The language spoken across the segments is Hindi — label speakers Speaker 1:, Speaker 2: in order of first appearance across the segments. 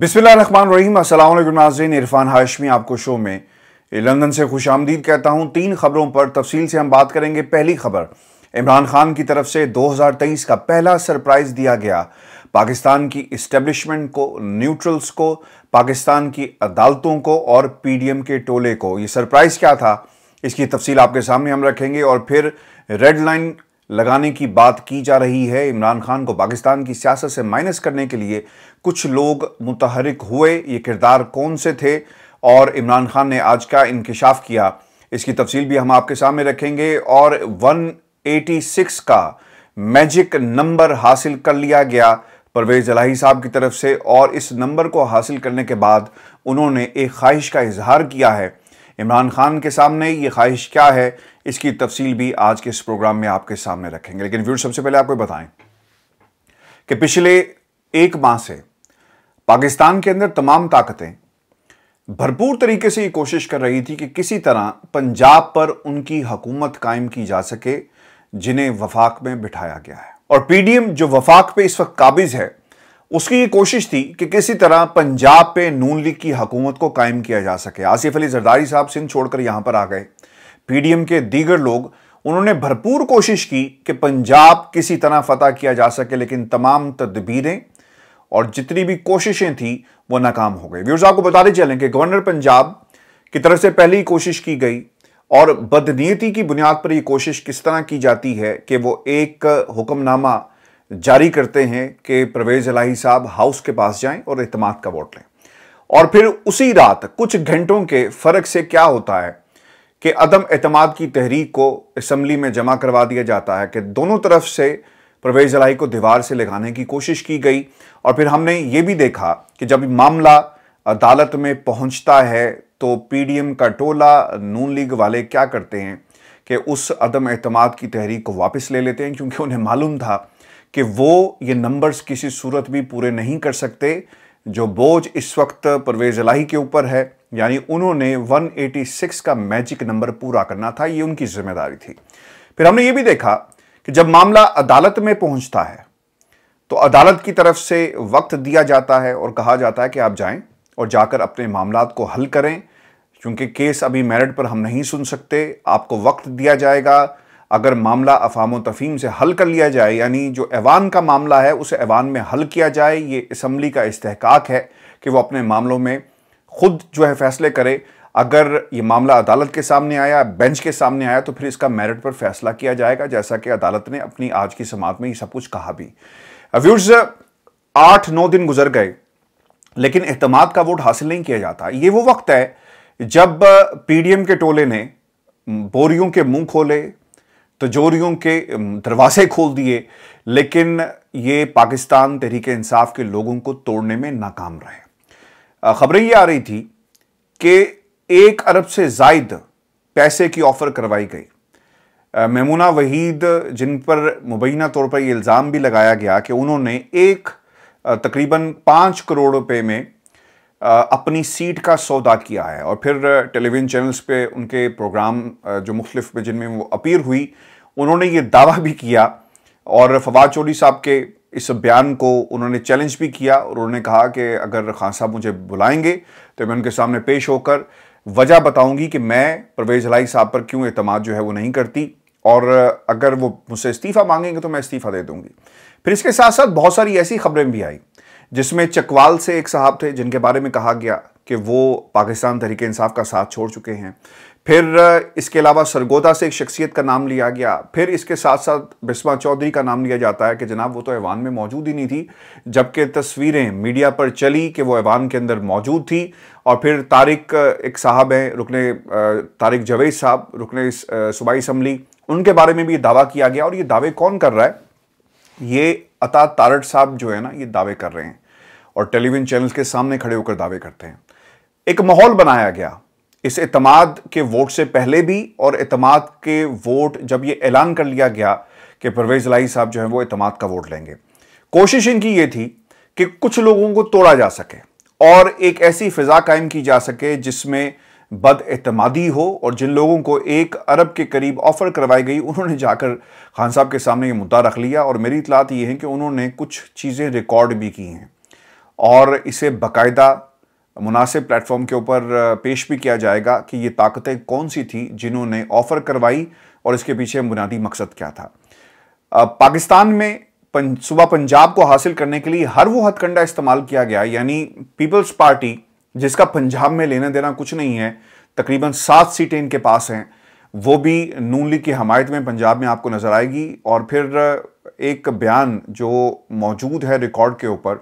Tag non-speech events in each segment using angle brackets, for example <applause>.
Speaker 1: बिस्मिल्लाम असल नाजरीन इरफान हाशमी आपको शो में लंदन से खुश आमदीद कहता हूँ तीन खबरों पर तफसील से हम बात करेंगे पहली खबर इमरान खान की तरफ से 2023 का पहला सरप्राइज़ दिया गया पाकिस्तान की इस्टेब्लिशमेंट को न्यूट्रल्स को पाकिस्तान की अदालतों को और पीडीएम के टोले को ये सरप्राइज़ क्या था इसकी तफसील आपके सामने हम रखेंगे और फिर रेड लाइन लगाने की बात की जा रही है इमरान खान को पाकिस्तान की सियासत से माइनस करने के लिए कुछ लोग मुतहरक हुए ये किरदार कौन से थे और इमरान खान ने आज का इंकशाफ किया इसकी तफसील भी हम आपके सामने रखेंगे और 186 का मैजिक नंबर हासिल कर लिया गया परवेज़ अलाही साहब की तरफ से और इस नंबर को हासिल करने के बाद उन्होंने एक ख्वाहिश का इजहार किया है इमरान खान के सामने ये ख्वाहिश क्या है इसकी तफसील भी आज के इस प्रोग्राम में आपके सामने रखेंगे लेकिन व्यूर सबसे पहले आपको बताएं कि पिछले एक माह से पाकिस्तान के अंदर तमाम ताकतें भरपूर तरीके से ये कोशिश कर रही थी कि किसी तरह पंजाब पर उनकी हकूमत कायम की जा सके जिन्हें वफाक में बिठाया गया है और पीडीएम जो वफाक पे इस वक्त काबिज है उसकी ये कोशिश थी कि किसी तरह पंजाब पे नून लीग की हकूमत को कायम किया जा सके आसिफ अली जरदारी साहब सिंध छोड़कर यहां पर आ गए पीडीएम के दीगर लोग उन्होंने भरपूर कोशिश की कि पंजाब किसी तरह फतह किया जा सके लेकिन तमाम तदबीरें और जितनी भी कोशिशें थी वो नाकाम हो गई व्यूर्स आपको बताते चलें कि गवर्नर पंजाब की तरफ से पहले ही कोशिश की गई और बदनीति की बुनियाद पर यह कोशिश किस तरह की जाती है कि वो एक हुक्मनामा जारी करते हैं कि परवेज़ अलाही साहब हाउस के पास जाएं और अतमाद का वोट लें और फिर उसी रात कुछ घंटों के फ़र्क से क्या होता है कि अदम एतमाद की तहरीक को असम्बली में जमा करवा दिया जाता है कि दोनों तरफ से परवेज जलाई को दीवार से लगाने की कोशिश की गई और फिर हमने ये भी देखा कि जब मामला अदालत में पहुंचता है तो पीडीएम का टोला नून लीग वाले क्या करते हैं कि उस अदम अहतमाद की तहरीक को वापस ले लेते हैं क्योंकि उन्हें मालूम था कि वो ये नंबर्स किसी सूरत भी पूरे नहीं कर सकते जो बोझ इस वक्त परवेज अलाही के ऊपर है यानी उन्होंने 186 का मैजिक नंबर पूरा करना था ये उनकी जिम्मेदारी थी फिर हमने ये भी देखा कि जब मामला अदालत में पहुंचता है तो अदालत की तरफ से वक्त दिया जाता है और कहा जाता है कि आप जाएं और जाकर अपने मामला को हल करें क्योंकि केस अभी मेरिट पर हम नहीं सुन सकते आपको वक्त दिया जाएगा अगर मामला अफाम तफीम से हल कर लिया जाए यानी जो ऐवान का मामला है उसे ऐवान में हल किया जाए ये इसम्बली का इस्तेक है कि वह अपने मामलों में ख़ुद जो है फैसले करे अगर ये मामला अदालत के सामने आया बेंच के सामने आया तो फिर इसका मेरिट पर फैसला किया जाएगा जैसा कि अदालत ने अपनी आज की समाज में ये सब कुछ कहा भी व्यूर्स आठ नौ दिन गुजर गए लेकिन अहतमाद का वोट हासिल नहीं किया जाता ये वो वक्त है जब पीडीएम के टोले ने बोरियों के मुंह खोले तजोरियों के दरवाजे खोल दिए लेकिन ये पाकिस्तान तहरीक इंसाफ के लोगों को तोड़ने में नाकाम रहे खबरें ये आ रही थी कि एक अरब से जायद पैसे की ऑफर करवाई गई ममूना वहीद जिन पर मुबैना तौर पर यह इल्ज़ाम भी लगाया गया कि उन्होंने एक तकरीबन पाँच करोड़ रुपए में अपनी सीट का सौदा किया है और फिर टेलीविज़न चैनल्स पे उनके प्रोग्राम जो मुख्तफ में जिनमें वो अपीर हुई उन्होंने ये दावा भी किया और फवाद चौधरी साहब के इस बयान को उन्होंने चैलेंज भी किया और उन्होंने कहा कि अगर खान साहब मुझे बुलाएंगे तो मैं उनके सामने पेश होकर वजह बताऊंगी कि मैं परवेज लाई साहब पर क्यों अतमाद जो है वो नहीं करती और अगर वो मुझसे इस्तीफ़ा मांगेंगे तो मैं इस्तीफ़ा दे दूंगी फिर इसके साथ साथ बहुत सारी ऐसी खबरें भी आई जिसमें चकवाल से एक साहब थे जिनके बारे में कहा गया कि वो पाकिस्तान तहरीक इंसाफ का साथ छोड़ चुके हैं फिर इसके अलावा सरगोदा से एक शख्सियत का नाम लिया गया फिर इसके साथ साथ बिस्मा चौधरी का नाम लिया जाता है कि जनाब वो तो ऐवान में मौजूद ही नहीं थी जबकि तस्वीरें मीडिया पर चली कि वो ऐवान के अंदर मौजूद थी और फिर तारिक एक साहब हैं रुकने तारिक जवेद साहब रुकने सूबाई इसम्बली उनके बारे में भी दावा किया गया और ये दावे कौन कर रहा है ये अता तारट साहब जो है ना ये दावे कर रहे हैं और टेलीविजन चैनल्स के सामने खड़े होकर दावे करते हैं एक माहौल बनाया गया इस एतमाद के वोट से पहले भी और एतमाद के वोट जब ये ऐलान कर लिया गया कि परवेज़ लाई साहब जो है वो एतमाद का वोट लेंगे कोशिश इनकी ये थी कि कुछ लोगों को तोड़ा जा सके और एक ऐसी फ़िज़ा कायम की जा सके जिसमें बदअतमादी हो और जिन लोगों को एक अरब के करीब ऑफ़र करवाई गई उन्होंने जाकर खान साहब के सामने ये मुद्दा रख लिया और मेरी इतलात ये है कि उन्होंने कुछ चीज़ें रिकॉर्ड भी की हैं और इसे बाकायदा मुनासिब प्लेटफॉर्म के ऊपर पेश भी किया जाएगा कि ये ताकतें कौन सी थी जिन्होंने ऑफ़र करवाई और इसके पीछे बुनियादी मकसद क्या था पाकिस्तान में पं सुबह पंजाब को हासिल करने के लिए हर वो हथकंडा इस्तेमाल किया गया यानी पीपल्स पार्टी जिसका पंजाब में लेना देना कुछ नहीं है तकरीबन सात सीटें इनके पास हैं वो भी नून लीग की हमायत में पंजाब में आपको नज़र आएगी और फिर एक बयान जो मौजूद है रिकॉर्ड के ऊपर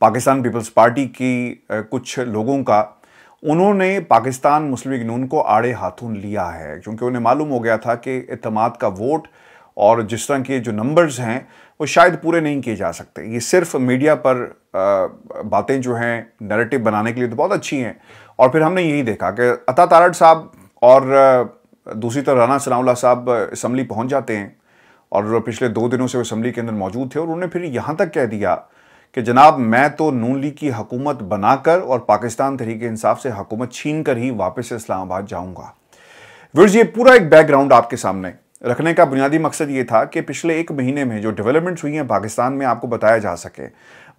Speaker 1: पाकिस्तान पीपल्स पार्टी की कुछ लोगों का उन्होंने पाकिस्तान मुस्लिम लीग नून को आड़े हाथों लिया है क्योंकि उन्हें मालूम हो गया था कि इतमाद का वोट और जिस तरह के जो नंबर्स हैं वो शायद पूरे नहीं किए जा सकते ये सिर्फ मीडिया पर बातें जो हैं नरेटिव बनाने के लिए तो बहुत अच्छी हैं और फिर हमने यही देखा कि अता तारड़ साहब और दूसरी तरफ राना सनाउल्ला साहब असम्बली पहुंच जाते हैं और पिछले दो दिनों से वो असम्बली के अंदर मौजूद थे और उन्होंने फिर यहाँ तक कह दिया कि जनाब मैं तो नून लीग की हकूमत बनाकर और पाकिस्तान तरीके इंसाफ से हकूमत छीन कर ही वापस इस्लामाबाद जाऊंगा वीर ये पूरा एक बैकग्राउंड आपके सामने रखने का बुनियादी मकसद ये था कि पिछले एक महीने में जो डेवलपमेंट्स हुई हैं पाकिस्तान में आपको बताया जा सके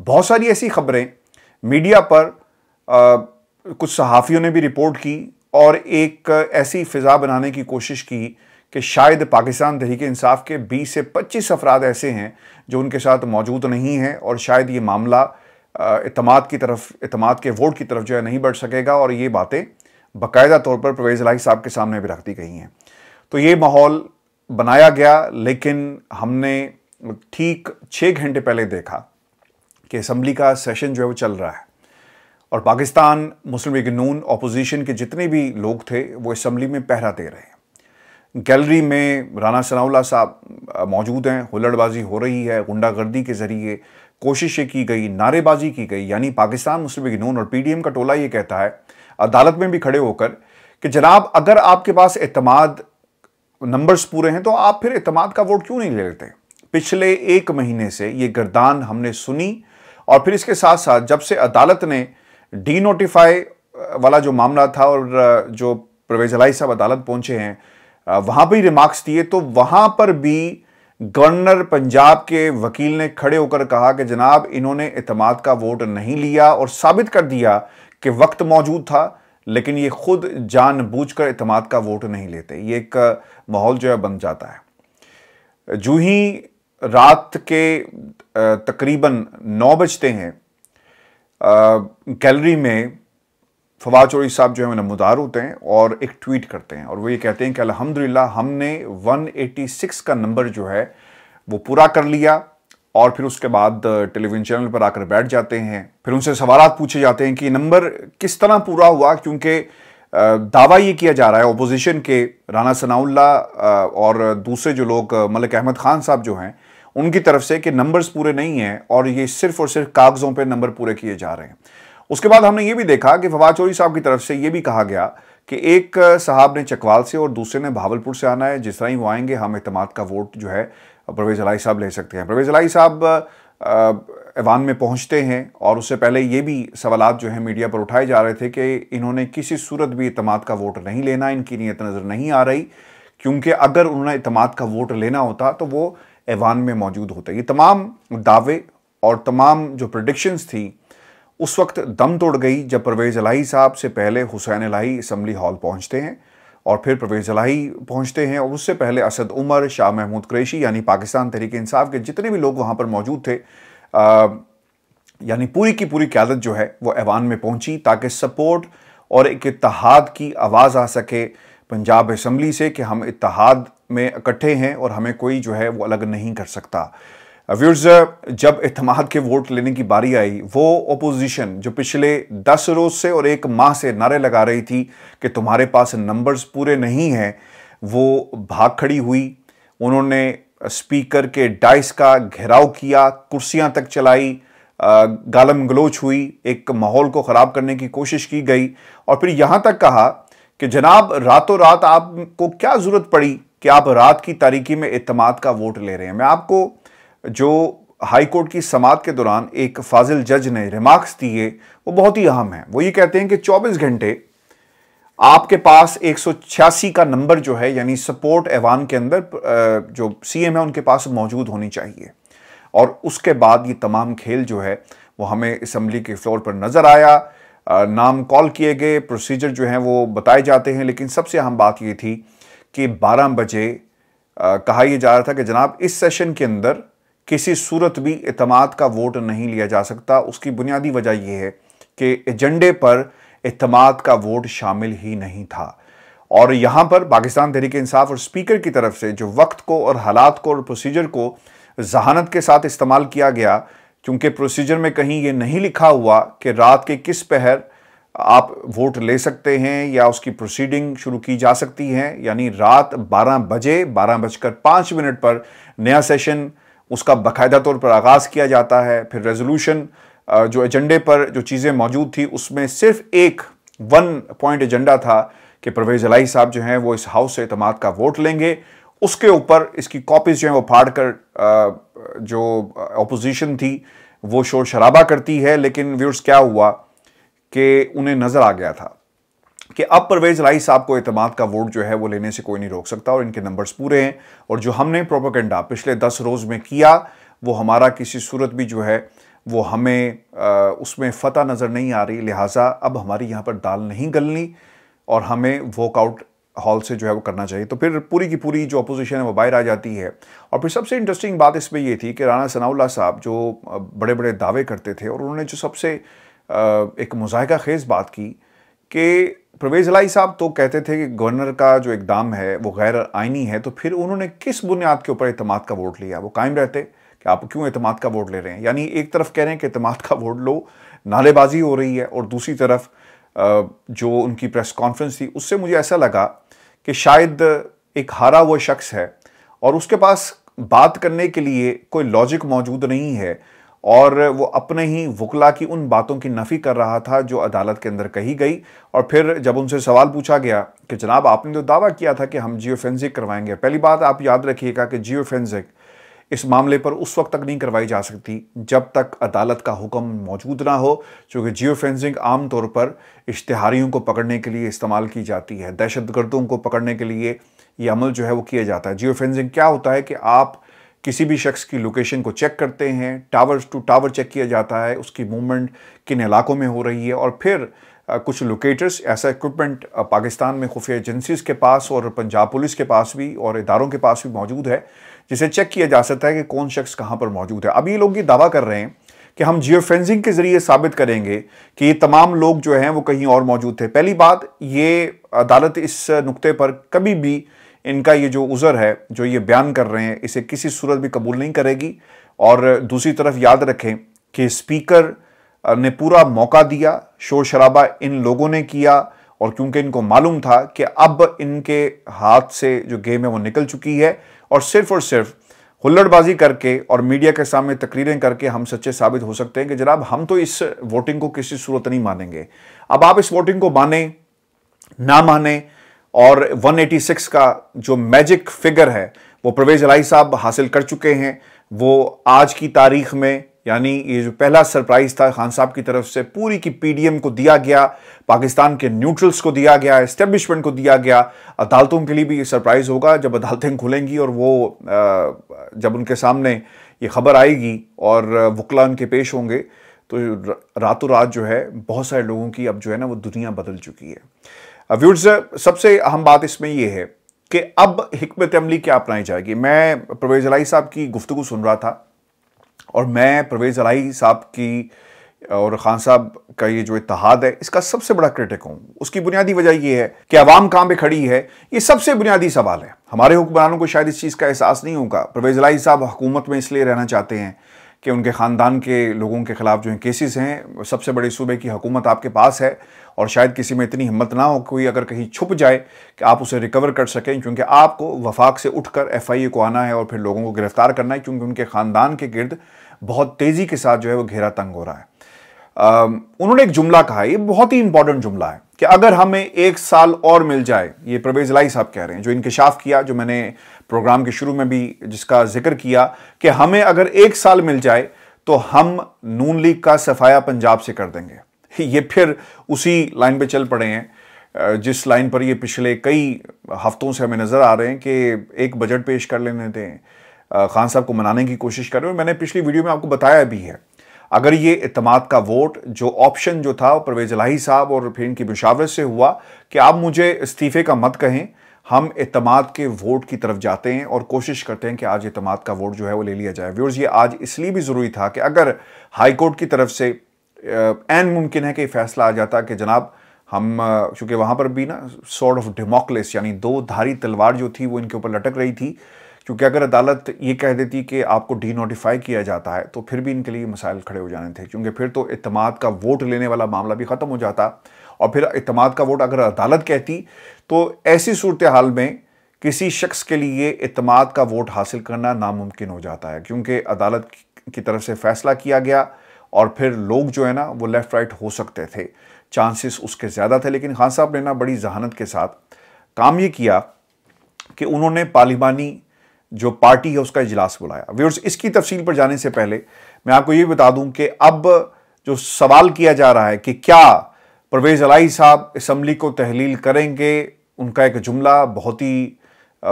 Speaker 1: बहुत सारी ऐसी खबरें मीडिया पर आ, कुछ सहाफ़ियों ने भी रिपोर्ट की और एक ऐसी फ़िज़ा बनाने की कोशिश की कि शायद पाकिस्तान तहरीक इंसाफ के 20 से 25 अफराद ऐसे हैं जो उनके साथ मौजूद नहीं हैं और शायद ये मामला इतमाद की तरफ इतमाद के वोट की तरफ जो है नहीं बढ़ सकेगा और ये बातें बाकायदा तौर पर परवेज़ लाही साहब के सामने भी रख दी गई हैं तो ये माहौल बनाया गया लेकिन हमने ठीक छः घंटे पहले देखा कि असम्बली का सेशन जो है वो चल रहा है और पाकिस्तान मुस्लिम लीग नून अपोजिशन के जितने भी लोग थे वो असम्बली में पहरा दे रहे हैं गैलरी में राना सनाउल्ला साहब मौजूद हैं हुल्लड़बाजी हो रही है गुंडागर्दी के ज़रिए कोशिशें की गई नारेबाजी की गई यानी पाकिस्तान मुस्लिम यूनियन और पीडीएम का टोला ये कहता है अदालत में भी खड़े होकर कि जनाब अगर आपके पास अतमाद नंबर्स पूरे हैं तो आप फिर अतमाद का वोट क्यों नहीं ले लेते पिछले एक महीने से ये गर्दान हमने सुनी और फिर इसके साथ साथ जब से अदालत ने डी नोटिफाई वाला जो मामला था और जो प्रवेज अलाई साहब अदालत पहुंचे हैं वहां पर रिमार्क्स दिए तो वहां पर भी गवर्नर पंजाब के वकील ने खड़े होकर कहा कि जनाब इन्होंने इतमाद का वोट नहीं लिया और साबित कर दिया कि वक्त मौजूद था लेकिन ये खुद जानबूझकर इतमाद का वोट नहीं लेते ये एक माहौल जो है बन जाता है जू ही रात के तकरीबन नौ बजते हैं गैलरी में फवाद चौधरी साहब जो है मुदार होते हैं और एक ट्वीट करते हैं और वो ये कहते हैं कि अलहमदिल्ला हमने 186 का नंबर जो है वो पूरा कर लिया और फिर उसके बाद टेलीविज़न चैनल पर आकर बैठ जाते हैं फिर उनसे सवाल पूछे जाते हैं कि नंबर किस तरह पूरा हुआ क्योंकि दावा ये किया जा रहा है अपोजिशन के राना सनाउल्ला और दूसरे जो लोग मलिक अहमद खान साहब जो हैं उनकी तरफ से कि नंबर्स पूरे नहीं हैं और ये सिर्फ और सिर्फ कागज़ों पर नंबर पूरे किए जा रहे हैं उसके बाद हमने ये भी देखा कि फवाद चौधरी साहब की तरफ से ये भी कहा गया कि एक साहब ने चकवाल से और दूसरे ने भावलपुर से आना है जिस तरह ही वो आएंगे हम अहतमाद का वोट जो है परवेज़ अलाई साहब ले सकते हैं परवेज़ अलाई साहब ऐवान में पहुंचते हैं और उससे पहले ये भी सवाल जो हैं मीडिया पर उठाए जा रहे थे कि इन्होंने किसी सूरत भी अतमाद का वोट नहीं लेना इनकी नीयत नज़र नहीं आ रही क्योंकि अगर उन्होंने अतमाद का वोट लेना होता तो वो ऐवान में मौजूद होते ये तमाम दावे और तमाम जो प्रडिक्शंस थी उस वक्त दम तोड़ गई जब परवेज़ अलाही साहब से पहले हुसैन अलाही इसम्बली हॉल पहुँचते हैं और फिर परवेज़ अलाही पहुँचते हैं और उससे पहले असद उमर शाह महमूद क्रेशी यानी पाकिस्तान तहरीक इंसाफ के जितने भी लोग वहाँ पर मौजूद थे यानी पूरी की पूरी क्यादत जो है वो ऐवान में पहुँची ताकि सपोर्ट और एक इतिहाद की आवाज़ आ सके पंजाब असम्बली से कि हम इतिहाद में इकट्ठे हैं और हमें कोई जो है वो अलग नहीं कर सकता व्यूर्स जब इतमाद के वोट लेने की बारी आई वो ओपोजिशन जो पिछले दस रोज़ से और एक माह से नारे लगा रही थी कि तुम्हारे पास नंबर्स पूरे नहीं हैं वो भाग खड़ी हुई उन्होंने स्पीकर के डाइस का घेराव किया कुर्सियां तक चलाई गालम गलोच हुई एक माहौल को ख़राब करने की कोशिश की गई और फिर यहाँ तक कहा कि जनाब रातों रात आपको क्या ज़रूरत पड़ी कि आप रात की तारीखी में इतमाद का वोट ले रहे हैं मैं आपको जो हाई कोर्ट की समात के दौरान एक फाजिल जज ने रिमार्क्स दिए वो बहुत ही अहम है वो ये कहते हैं कि 24 घंटे आपके पास एक का नंबर जो है यानी सपोर्ट ऐवान के अंदर जो सीएम है उनके पास मौजूद होनी चाहिए और उसके बाद ये तमाम खेल जो है वो हमें इसम्बली के फ्लोर पर नज़र आया नाम कॉल किए गए प्रोसीजर जो हैं वो बताए जाते हैं लेकिन सबसे अहम बात ये थी कि 12 बजे कहा यह जा रहा था कि जनाब इस सेशन के अंदर किसी सूरत भी अतमाद का वोट नहीं लिया जा सकता उसकी बुनियादी वजह यह है कि एजेंडे पर अतमाद का वोट शामिल ही नहीं था और यहाँ पर पाकिस्तान तहरीक इंसाफ और स्पीकर की तरफ से जो वक्त को और हालात को और प्रोसीजर को जहानत के साथ इस्तेमाल किया गया क्योंकि प्रोसीजर में कहीं ये नहीं लिखा हुआ कि रात के किस पहर आप वोट ले सकते हैं या उसकी प्रोसीडिंग शुरू की जा सकती है यानी रात 12 बजे बारह बजकर पाँच मिनट पर नया सेशन उसका बाकायदा तौर पर आगाज़ किया जाता है फिर रेजोल्यूशन जो एजेंडे पर जो चीज़ें मौजूद थी उसमें सिर्फ एक वन पॉइंट एजेंडा था कि परवेज़ अलाई साहब जो हैं वो इस हाउस से अतमाद का वोट लेंगे उसके ऊपर इसकी कॉपीज़ जो हैं वो फाड़ कर जो अपोजिशन थी वो शोर शराबा करती है लेकिन व्यूर्स क्या हुआ कि उन्हें नज़र आ गया था कि अब परवेज राई साहब को अतमाद का वोट जो है वो लेने से कोई नहीं रोक सकता और इनके नंबर्स पूरे हैं और जो हमने प्रोपोकेंडा पिछले दस रोज़ में किया वो हमारा किसी सूरत भी जो है वो हमें आ, उसमें फतह नज़र नहीं आ रही लिहाजा अब हमारी यहाँ पर दाल नहीं गलनी और हमें वॉकआउट हॉल से जो है वो करना चाहिए तो फिर पूरी की पूरी जो अपोजिशन है वो बाहर आ जाती है और फिर सबसे इंटरेस्टिंग बात इसमें ये थी कि राना सनाउल्ला साहब जो बड़े बड़े दावे करते थे और उन्होंने जो सबसे एक मुजाहका खेज़ बात की कि परवेज लाई साहब तो कहते थे कि गवर्नर का जो इकदाम है वो गैर आइनी है तो फिर उन्होंने किस बुनियाद के ऊपर इतमाद का वोट लिया वो कायम रहते कि आप क्यों इतमाद का वोट ले रहे हैं यानी एक तरफ कह रहे हैं कि इतमाद का वोट लो नारेबाजी हो रही है और दूसरी तरफ जो उनकी प्रेस कॉन्फ्रेंस थी उससे मुझे ऐसा लगा कि शायद एक हारा हुआ शख्स है और उसके पास बात करने के लिए कोई लॉजिक मौजूद नहीं है और वो अपने ही वकला की उन बातों की नफ़ी कर रहा था जो अदालत के अंदर कही गई और फिर जब उनसे सवाल पूछा गया कि जनाब आपने तो दावा किया था कि हम जियो फेंसिक करवाएंगे पहली बात आप याद रखिएगा कि जियो फेंसिक इस मामले पर उस वक्त तक नहीं करवाई जा सकती जब तक अदालत का हुक्म मौजूद ना हो क्योंकि जियो फेंसिंग आम तौर पर इश्तहारियों को पकड़ने के लिए इस्तेमाल की जाती है दहशत गर्दों को पकड़ने के लिए ये अमल जो है वो किया जाता है जियो फेंसिंग क्या होता है कि आप किसी भी शख्स की लोकेशन को चेक करते हैं टावर टू टावर चेक किया जाता है उसकी मूवमेंट किन इलाकों में हो रही है और फिर कुछ लोकेटर्स ऐसा इक्विपमेंट पाकिस्तान में खुफिया एजेंसीज़ के पास और पंजाब पुलिस के पास भी और इदारों के पास भी मौजूद है जिसे चेक किया जा सकता है कि कौन शख्स कहाँ पर मौजूद है अब ये लोग ये दावा कर रहे हैं कि हम जियो फेंसिंग के ज़रिए साबित करेंगे कि ये तमाम लोग जो हैं वो कहीं और मौजूद थे पहली बात ये अदालत इस नुकते पर कभी भी इनका ये जो उज़र है जो ये बयान कर रहे हैं इसे किसी सूरत भी कबूल नहीं करेगी और दूसरी तरफ याद रखें कि स्पीकर ने पूरा मौका दिया शोर शराबा इन लोगों ने किया और क्योंकि इनको मालूम था कि अब इनके हाथ से जो गेम है वो निकल चुकी है और सिर्फ और सिर्फ हुल्लड़बाजी करके और मीडिया के सामने तकरीरें करके हम सच्चे साबित हो सकते हैं कि जनाब हम तो इस वोटिंग को किसी सूरत नहीं मानेंगे अब आप इस वोटिंग को माने ना माने और 186 का जो मैजिक फिगर है वो प्रवेश अलाई साहब हासिल कर चुके हैं वो आज की तारीख में यानी ये जो पहला सरप्राइज़ था खान साहब की तरफ से पूरी की पीडीएम को दिया गया पाकिस्तान के न्यूट्रल्स को दिया गया एस्टेब्लिशमेंट को दिया गया अदालतों के लिए भी ये सरप्राइज़ होगा जब अदालतें खुलेंगी और वो जब उनके सामने ये खबर आएगी और वकला उनके पेश होंगे तो रातों रात जो है बहुत सारे लोगों की अब जो है ना वो दुनिया बदल चुकी है व्यूर्स सबसे अहम बात इसमें यह है कि अब हमत अमली क्या अपनाई जाएगी मैं परवेज़ अलाई साहब की गुफ्तु सुन रहा था और मैं परवेज़ अलाई साहब की और खान साहब का ये जो इतिहाद है इसका सबसे बड़ा क्रिटिक हूँ उसकी बुनियादी वजह यह है कि आवाम कहाँ पर खड़ी है ये सबसे बुनियादी सवाल है हमारे हुक्मरानों को शायद इस चीज़ का एहसास नहीं होगा परवेज़ अलाई साहब हुकूमत में इसलिए रहना चाहते हैं कि उनके ख़ानदान के लोगों के ख़िलाफ़ जो है केसेस हैं सबसे बड़े सूबे की हुकूमत आपके पास है और शायद किसी में इतनी हिम्मत ना हो कोई अगर कहीं छुप जाए कि आप उसे रिकवर कर सकें क्योंकि आपको वफाक से उठकर एफआईए को आना है और फिर लोगों को गिरफ़्तार करना है क्योंकि उनके ख़ानदान के गिर्द बहुत तेज़ी के साथ जो है वो घेरा तंग हो रहा है आ, उन्होंने एक जुमला कहा ये बहुत ही इंपॉर्टेंट जुमला है कि अगर हमें एक साल और मिल जाए ये प्रवेज लाई साहब कह रहे हैं जो इंकशाफ किया जो मैंने प्रोग्राम के शुरू में भी जिसका जिक्र किया कि हमें अगर एक साल मिल जाए तो हम नून लीग का सफाया पंजाब से कर देंगे ये फिर उसी लाइन पे चल पड़े हैं जिस लाइन पर ये पिछले कई हफ्तों से हमें नज़र आ रहे हैं कि एक बजट पेश कर लेने दें खान साहब को मनाने की कोशिश कर रहे हैं मैंने पिछली वीडियो में आपको बताया भी है अगर ये इतमाद का वोट जो ऑप्शन जो था परवेज लाही साहब और फिर इनकी मुशावरत से हुआ कि आप मुझे इस्तीफ़े का मत कहें हम अतमाद के वोट की तरफ जाते हैं और कोशिश करते हैं कि आज अतमाद का वोट जो है वो ले लिया जाए व्यूर्स ये आज इसलिए भी ज़रूरी था कि अगर हाई कोर्ट की तरफ से एन मुमकिन है कि फैसला आ जाता कि जनाब हम चूँकि वहाँ पर भी ना सॉर्ट ऑफ डेमोक्रेस यानी दो धारी तलवार जो थी वो इनके ऊपर लटक रही थी क्योंकि अगर अदालत ये कह देती कि आपको डी नोटिफाई किया जाता है तो फिर भी इनके लिए मसाइल खड़े हो जाने थे क्योंकि फिर तो अतमाद का वोट लेने वाला मामला भी ख़त्म हो जाता और फिर अतमाद का वोट अगर अदालत कहती तो ऐसी सूरत हाल में किसी शख्स के लिए अतमाद का वोट हासिल करना नामुमकिन हो जाता है क्योंकि अदालत की तरफ से फैसला किया गया और फिर लोग जो है ना वो लेफ़्ट राइट हो सकते थे चांसेस उसके ज़्यादा थे लेकिन खान साहब ने ना बड़ी जहानत के साथ काम ये किया कि उन्होंने पार्लिमानी जो पार्टी है उसका इजलास बुलाया व्यवर्स इसकी तफसील पर जाने से पहले मैं आपको ये बता दूं कि अब जो सवाल किया जा रहा है कि क्या परवेज़ अलाई साहब इसम्बली को तहलील करेंगे उनका एक जुमला बहुत ही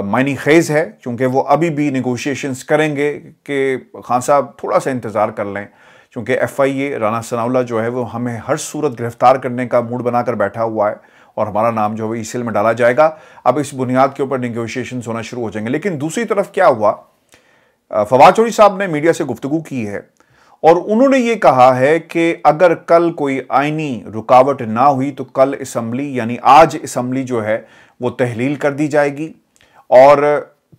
Speaker 1: मायनी खेज़ है क्योंकि वो अभी भी निगोशिएशंस करेंगे कि खान साहब थोड़ा सा इंतज़ार कर लें क्योंकि F I A Rana Sanaullah जो है वो हमें हर सूरत गिरफ़्तार करने का मूड बनाकर बैठा हुआ है और हमारा नाम जो है ई सी एल में डाला जाएगा अब इस बुनियाद के ऊपर निगोशिएशन होना शुरू हो जाएंगे लेकिन दूसरी तरफ क्या हुआ फवाद चौधरी साहब ने मीडिया से गुफ्तु की है और उन्होंने ये कहा है कि अगर कल कोई आईनी रुकावट ना हुई तो कल इसम्बली यानी आज इसम्बली जो है वो तहलील कर दी जाएगी और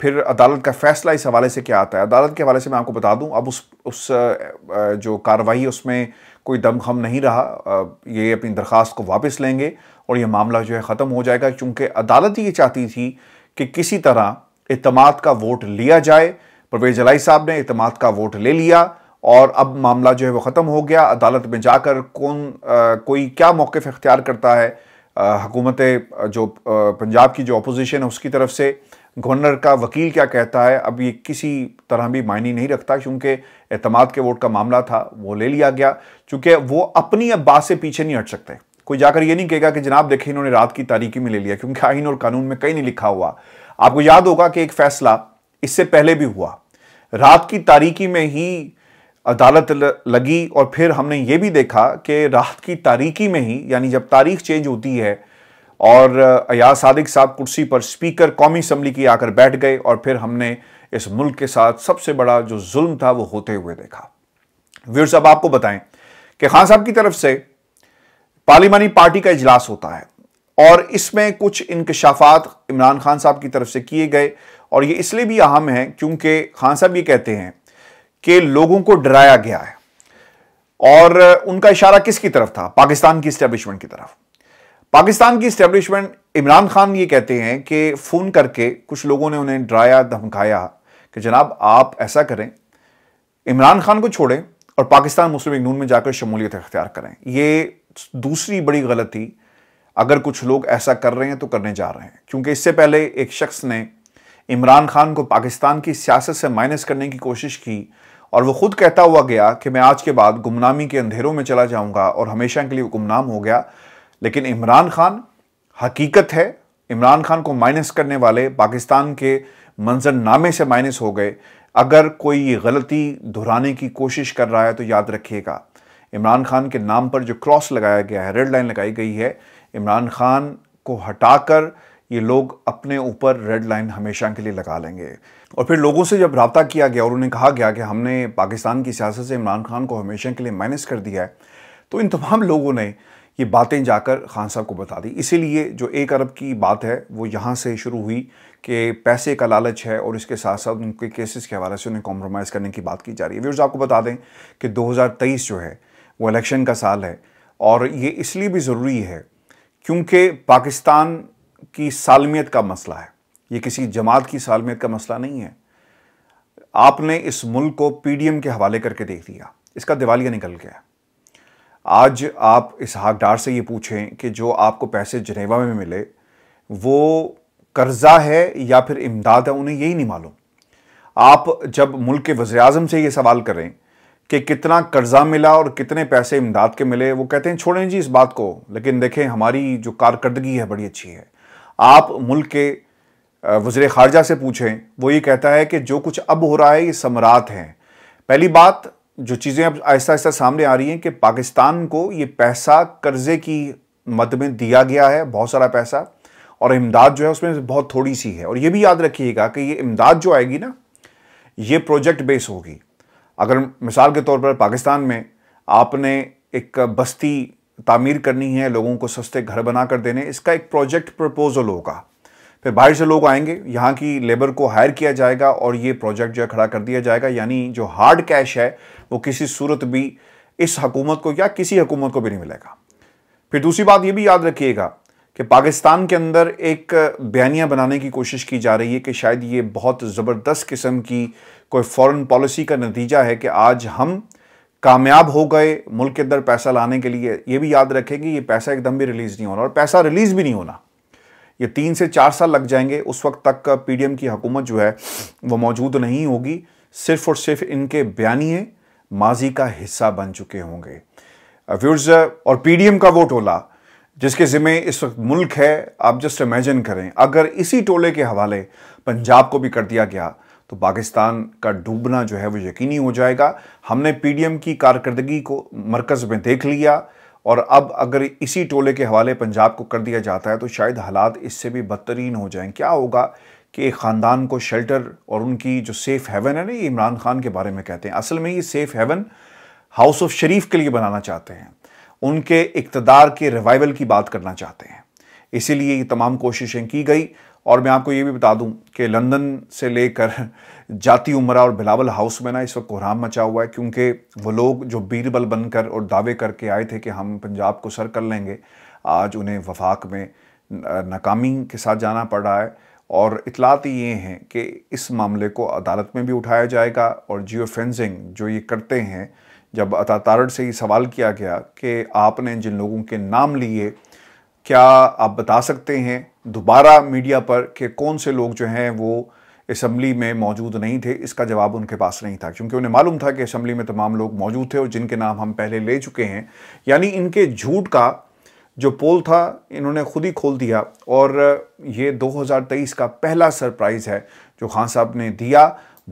Speaker 1: फिर अदालत का फैसला इस हवाले से क्या आता है अदालत के हवाले से मैं आपको बता दूं अब उस उस जो कार्रवाई उसमें कोई दमखम नहीं रहा ये अपनी दरख्वास्त को वापस लेंगे और ये मामला जो है ख़त्म हो जाएगा क्योंकि अदालत ये चाहती थी कि किसी तरह अतमाद का वोट लिया जाए परवेज जलाई साहब ने अतमाद का वोट ले लिया और अब मामला जो है वो ख़त्म हो गया अदालत में जाकर कौन आ, कोई क्या मौक़ इख्तियार करता है हकूमत जो पंजाब की जो अपोजिशन है उसकी तरफ से गवर्नर का वकील क्या कहता है अब ये किसी तरह भी मायने नहीं रखता क्योंकि अहतमाद के वोट का मामला था वो ले लिया गया चूँकि वो अपनी अब बात से पीछे नहीं हट सकते कोई जाकर ये नहीं कहेगा कि जनाब देखें इन्होंने रात की तारीखी में ले लिया क्योंकि आइन और कानून में कहीं नहीं लिखा हुआ आपको याद होगा कि एक फैसला इससे पहले भी हुआ रात की तारीखी में ही अदालत लगी और फिर हमने ये भी देखा कि राहत की तारीकी में ही यानी जब तारीख चेंज होती है और अयाज सादिक साहब कुर्सी पर स्पीकर कौमी असम्बली की आकर बैठ गए और फिर हमने इस मुल्क के साथ सबसे बड़ा जो जुल्म था वो होते हुए देखा वीर साहब आपको बताएं कि खान साहब की तरफ से पार्लिमानी पार्टी का इजलास होता है और इसमें कुछ इंकशाफात इमरान खान साहब की तरफ से किए गए और ये इसलिए भी अहम है क्योंकि खान साहब ये कहते हैं के लोगों को डराया गया है और उनका इशारा किसकी तरफ था पाकिस्तान की स्टैब्लिशमेंट की तरफ पाकिस्तान की स्टैब्लिशमेंट इमरान खान ये कहते हैं कि फ़ोन करके कुछ लोगों ने उन्हें डराया धमकाया कि जनाब आप ऐसा करें इमरान खान को छोड़ें और पाकिस्तान मुस्लिम लीग नून में जाकर शमूलियत अख्तियार करें ये दूसरी बड़ी गलती अगर कुछ लोग ऐसा कर रहे हैं तो करने जा रहे हैं क्योंकि इससे पहले एक शख्स ने इमरान खान को पाकिस्तान की सियासत से माइनस करने की कोशिश की और वो खुद कहता हुआ गया कि मैं आज के बाद गुमनामी के अंधेरों में चला जाऊंगा और हमेशा के लिए गुमनाम हो गया लेकिन इमरान खान हकीकत है इमरान खान को माइनस करने वाले पाकिस्तान के मंजरनामे से माइनस हो गए अगर कोई ये गलती दोहराने की कोशिश कर रहा है तो याद रखिएगा इमरान खान के नाम पर जो क्रॉस लगाया गया है रेड लाइन लगाई गई है इमरान खान को हटाकर ये लोग अपने ऊपर रेड लाइन हमेशा के लिए लगा लेंगे और फिर लोगों से जब रबता किया गया और उन्हें कहा गया कि हमने पाकिस्तान की सियासत से इमरान खान को हमेशा के लिए माइनस कर दिया है तो इन तमाम लोगों ने ये बातें जाकर खान साहब को बता दी इसीलिए जो एक अरब की बात है वो यहाँ से शुरू हुई कि पैसे का लालच है और इसके साथ साथ उनके केसेस के हवाले से उन्हें कॉम्प्रोमाइज़ करने की बात की जा रही है व्यवर्स आपको बता दें कि 2023 जो है वो इलेक्शन का साल है और ये इसलिए भी ज़रूरी है क्योंकि पाकिस्तान की सालमियत का मसला है ये किसी जमात की सालमियत का मसला नहीं है आपने इस मुल्क को पीडीएम के हवाले करके देख दिया इसका दिवालिया निकल गया आज आप इस हाकडार से ये पूछें कि जो आपको पैसे जनेवा में मिले वो कर्जा है या फिर इमदाद है उन्हें यही नहीं मालूम आप जब मुल्क के वजे अजम से ये सवाल करें कि कितना कर्जा मिला और कितने पैसे इमदाद के मिले वो कहते हैं छोड़ें जी इस बात को लेकिन देखें हमारी जो कारकर्दगी है बड़ी अच्छी है आप मुल्क के वजीर ख़ारजा से पूछें वो ये कहता है कि जो कुछ अब हो रहा है ये समरात हैं पहली बात जो चीज़ें अब आहिस्ता आहिस्ता सामने आ रही हैं कि पाकिस्तान को ये पैसा कर्ज़े की मद में दिया गया है बहुत सारा पैसा और इमदाद जो है उसमें बहुत थोड़ी सी है और ये भी याद रखिएगा कि ये इमदाद जो आएगी ना ये प्रोजेक्ट बेस होगी अगर मिसाल के तौर पर पाकिस्तान में आपने एक बस्ती तामीर करनी है लोगों को सस्ते घर बना कर देने इसका एक प्रोजेक्ट प्रपोज़ल होगा फिर बाहर से लोग आएंगे यहाँ की लेबर को हायर किया जाएगा और ये प्रोजेक्ट जो है खड़ा कर दिया जाएगा यानी जो हार्ड कैश है वो किसी सूरत भी इस हकूमत को या किसी हकूमत को भी नहीं मिलेगा फिर दूसरी बात ये भी याद रखिएगा कि पाकिस्तान के अंदर एक बयानिया बनाने की कोशिश की जा रही है कि शायद ये बहुत ज़बरदस्त किस्म की कोई फॉरेन पॉलिसी का नतीजा है कि आज हम कामयाब हो गए मुल्क के अंदर पैसा लाने के लिए ये भी याद रखेंगे ये पैसा एकदम भी रिलीज़ नहीं होना और पैसा रिलीज़ भी नहीं होना ये तीन से चार साल लग जाएंगे उस वक्त तक पीडीएम की हुकूमत जो है वो मौजूद नहीं होगी सिर्फ और सिर्फ इनके बयानिए माजी का हिस्सा बन चुके होंगे व्यूर्स और पीडीएम का वो टोला जिसके ज़िम्मे इस वक्त मुल्क है आप जस्ट इमेजिन करें अगर इसी टोले के हवाले पंजाब को भी कर दिया गया तो पाकिस्तान का डूबना जो है वो यकीनी हो जाएगा हमने पीडीएम की कारकर्दगी को मरकज़ में देख लिया और अब अगर इसी टोले के हवाले पंजाब को कर दिया जाता है तो शायद हालात इससे भी बदतरीन हो जाएं क्या होगा कि एक ख़ानदान को शेल्टर और उनकी जो सेफ़ हेवन है ना ये इमरान खान के बारे में कहते हैं असल में ये safe haven house of Sharif के लिए बनाना चाहते हैं उनके इकतदार के रिवाइवल की बात करना चाहते हैं इसीलिए ये तमाम कोशिशें की गई और मैं आपको ये भी बता दूं कि लंदन से लेकर <laughs> जाती उमरा और बिलावल हाउस में ना इस वक्त कोहराम मचा हुआ है क्योंकि वो लोग जो बीरबल बनकर और दावे करके आए थे कि हम पंजाब को सर कर लेंगे आज उन्हें वफाक में नाकामी के साथ जाना पड़ रहा है और इतलात ये हैं कि इस मामले को अदालत में भी उठाया जाएगा और जियो फेंसिंग जो ये करते हैं जब अता तारड़ से ये सवाल किया गया कि आपने जिन लोगों के नाम लिए क्या आप बता सकते हैं दोबारा मीडिया पर कि कौन से लोग जो हैं वो इसम्बली में मौजूद नहीं थे इसका जवाब उनके पास नहीं था क्योंकि उन्हें मालूम था कि असम्बली में तमाम लोग मौजूद थे और जिनके नाम हम पहले ले चुके हैं यानी इनके झूठ का जो पोल था इन्होंने खुद ही खोल दिया और ये 2023 का पहला सरप्राइज़ है जो खान साहब ने दिया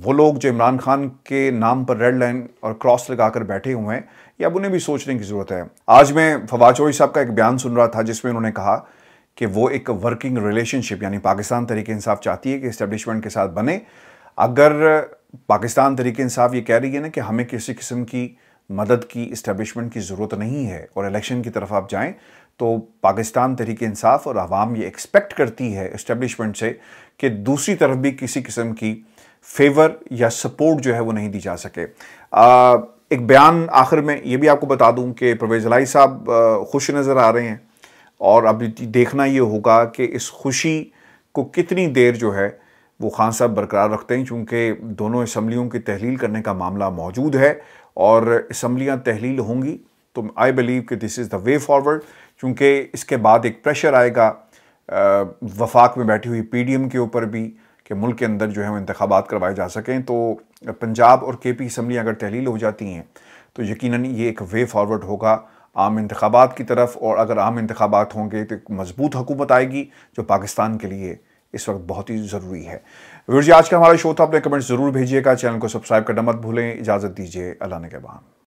Speaker 1: वो लोग जो इमरान खान के नाम पर रेड लाइन और क्रॉस लगाकर बैठे हुए हैं ये अब उन्हें भी सोचने की ज़रूरत है आज मैं फवाद चौधरी साहब का एक बयान सुन रहा था जिसमें उन्होंने कहा कि वो एक वर्किंग रिलेशनशिप यानी पाकिस्तान तरीके इंसाफ चाहती है कि इस्टेब्लिशमेंट के साथ बने अगर पाकिस्तान तरीके इंसाफ ये कह रही है ना कि हमें किसी किस्म की मदद की इस्टेब्लिशमेंट की ज़रूरत नहीं है और इलेक्शन की तरफ आप जाएँ तो पाकिस्तान तरीके इंसाफ और आवाम ये एक्सपेक्ट करती है इस्टेब्लिशमेंट से कि दूसरी तरफ भी किसी किस्म की फेवर या सपोर्ट जो है वो नहीं दी जा सके आ, एक बयान आखिर में ये भी आपको बता दूं कि परवेज लाई साहब खुश नज़र आ रहे हैं और अब देखना ये होगा कि इस खुशी को कितनी देर जो है वो खान साहब बरकरार रखते हैं चूँकि दोनों इसम्बलियों की तहलील करने का मामला मौजूद है और इसम्बलियाँ तहलील होंगी तो आई बिलीव कि this is the way forward चूँकि इसके बाद एक प्रेशर आएगा वफाक में बैठी हुई पी डी एम के ऊपर भी कि मुल्क के अंदर जो है वो इंतबात करवाए जा सकें तो पंजाब और के पी असम्बलियाँ अगर तहलील हो जाती हैं तो यकीन ये एक वे फॉरवर्ड होगा आम इंतबात की तरफ और अगर आम इंतबात होंगे तो एक मजबूत हुकूमत आएगी जो पाकिस्तान के लिए इस वक्त बहुत ही ज़रूरी है वीर जी आज का हमारा शो था अपने कमेंट्स ज़रूर भेजिएगा चैनल को सब्सक्राइब करना मत भूलें इजाज़त दीजिए अल्लाह ने के बहान